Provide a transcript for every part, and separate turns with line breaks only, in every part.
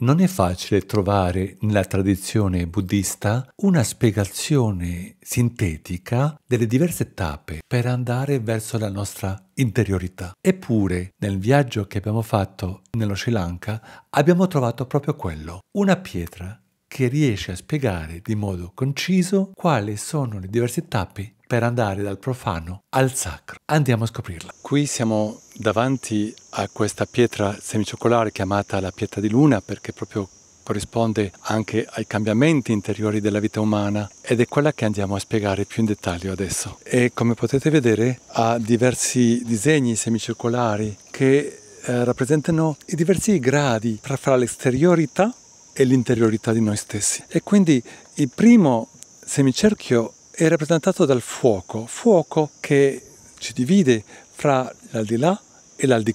Non è facile trovare nella tradizione buddista una spiegazione sintetica delle diverse tappe per andare verso la nostra interiorità. Eppure, nel viaggio che abbiamo fatto nello Sri Lanka, abbiamo trovato proprio quello, una pietra che riesce a spiegare di modo conciso quali sono le diverse tappe per andare dal profano al sacro. Andiamo a scoprirla. Qui siamo davanti a questa pietra semicircolare chiamata la pietra di luna perché proprio corrisponde anche ai cambiamenti interiori della vita umana ed è quella che andiamo a spiegare più in dettaglio adesso. E come potete vedere ha diversi disegni semicircolari che eh, rappresentano i diversi gradi fra, fra l'esteriorità e l'interiorità di noi stessi. E quindi il primo semicerchio è rappresentato dal fuoco, fuoco che ci divide fra l'aldilà e l'aldilà.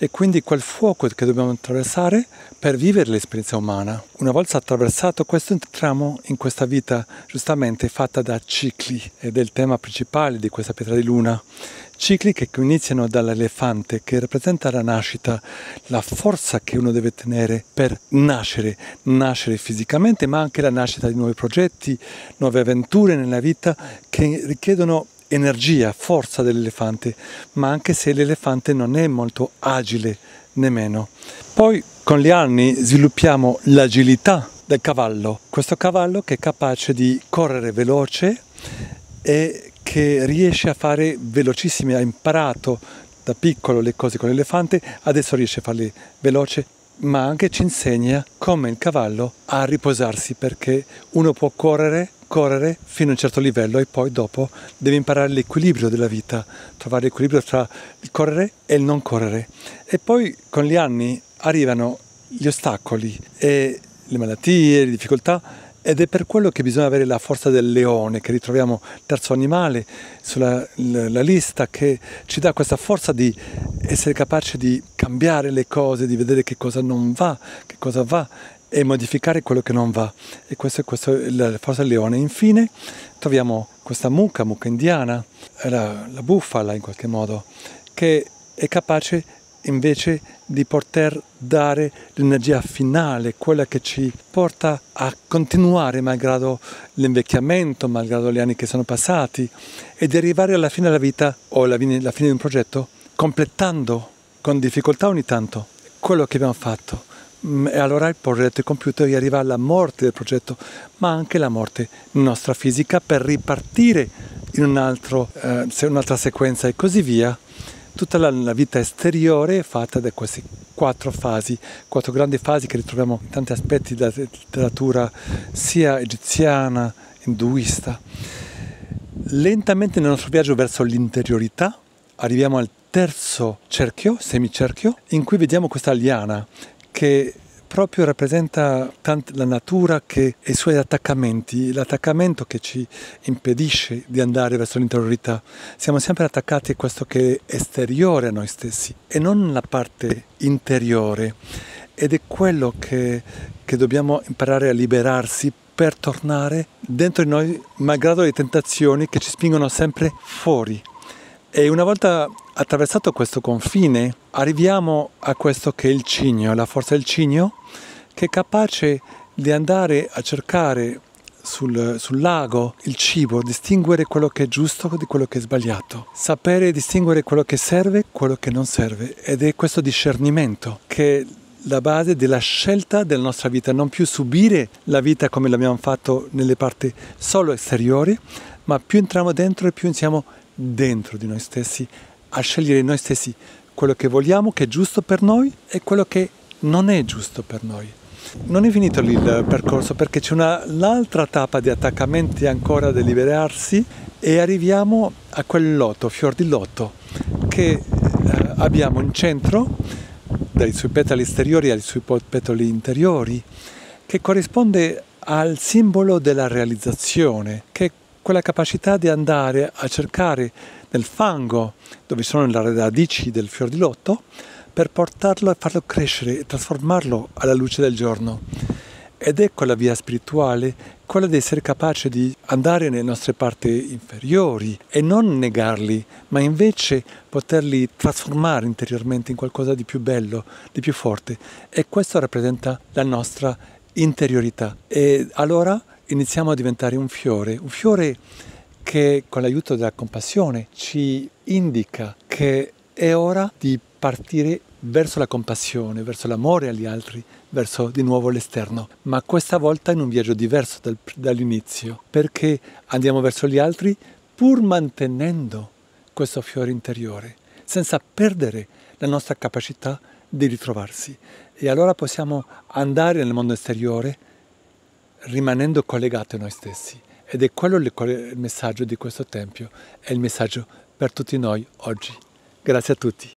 E quindi quel fuoco che dobbiamo attraversare per vivere l'esperienza umana. Una volta attraversato questo entriamo in questa vita giustamente fatta da cicli ed è il tema principale di questa pietra di luna. Cicli che iniziano dall'elefante che rappresenta la nascita, la forza che uno deve tenere per nascere, nascere fisicamente ma anche la nascita di nuovi progetti, nuove avventure nella vita che richiedono energia, forza dell'elefante, ma anche se l'elefante non è molto agile nemmeno. Poi con gli anni sviluppiamo l'agilità del cavallo, questo cavallo che è capace di correre veloce e che riesce a fare velocissime, ha imparato da piccolo le cose con l'elefante, adesso riesce a farle veloce, ma anche ci insegna come il cavallo a riposarsi perché uno può correre correre fino a un certo livello e poi dopo devi imparare l'equilibrio della vita, trovare l'equilibrio tra il correre e il non correre. E poi con gli anni arrivano gli ostacoli e le malattie, le difficoltà ed è per quello che bisogna avere la forza del leone, che ritroviamo terzo animale sulla la lista, che ci dà questa forza di essere capace di cambiare le cose, di vedere che cosa non va, che cosa va e modificare quello che non va. E questo, questo è la forza del leone. Infine troviamo questa mucca, mucca indiana, la, la bufala in qualche modo, che è capace invece di poter dare l'energia finale, quella che ci porta a continuare malgrado l'invecchiamento, malgrado gli anni che sono passati e di arrivare alla fine della vita o alla fine, alla fine di un progetto completando con difficoltà ogni tanto quello che abbiamo fatto Mm, e allora il progetto computer arriva alla morte del progetto, ma anche la morte nostra fisica per ripartire in un altro, eh, un'altra sequenza e così via. Tutta la, la, vita esteriore è fatta da queste quattro fasi, quattro grandi fasi che ritroviamo in tanti aspetti della letteratura sia egiziana, induista. Lentamente nel nostro viaggio verso l'interiorità arriviamo al terzo cerchio, semicerchio, in cui vediamo questa liana che proprio rappresenta la natura e i suoi attaccamenti, l'attaccamento che ci impedisce di andare verso l'interiorità. Siamo sempre attaccati a questo che è esteriore a noi stessi e non la parte interiore ed è quello che, che dobbiamo imparare a liberarsi per tornare dentro di noi malgrado le tentazioni che ci spingono sempre fuori. E una volta attraversato questo confine arriviamo a questo che è il cigno, la forza del cigno, che è capace di andare a cercare sul, sul, lago il cibo, distinguere quello che è giusto di quello che è sbagliato, sapere distinguere quello che serve e quello che non serve. Ed è questo discernimento che è la base della scelta della nostra vita, non più subire la vita come l'abbiamo fatto nelle parti solo esteriori, ma più entriamo dentro e più siamo dentro di noi stessi, a scegliere noi stessi quello che vogliamo, che è giusto per noi e quello che non è giusto per noi. Non è finito lì il percorso perché c'è un'altra tappa di attaccamenti ancora da liberarsi e arriviamo a quel lotto, fior di lotto, che eh, abbiamo in centro, dai suoi petali esteriori ai suoi petali interiori, che corrisponde al simbolo della realizzazione, che quella capacità di andare a cercare nel fango dove sono le radici del fior di lotto per portarlo e farlo crescere e trasformarlo alla luce del giorno. Ed ecco la via spirituale, quella di essere capace di andare nelle nostre parti inferiori e non negarli, ma invece poterli trasformare interiormente in qualcosa di più bello, di più forte. E questo rappresenta la nostra interiorità. E allora iniziamo a diventare un fiore, un fiore che con l'aiuto della compassione ci indica che è ora di partire verso la compassione, verso l'amore agli altri, verso di nuovo l'esterno, ma questa volta in un viaggio diverso dal, dall'inizio, perché andiamo verso gli altri pur mantenendo questo fiore interiore, senza perdere la nostra capacità di ritrovarsi. E allora possiamo andare nel mondo esteriore rimanendo collegati a noi stessi. Ed è quello il messaggio di questo Tempio, è il messaggio per tutti noi oggi. Grazie a tutti.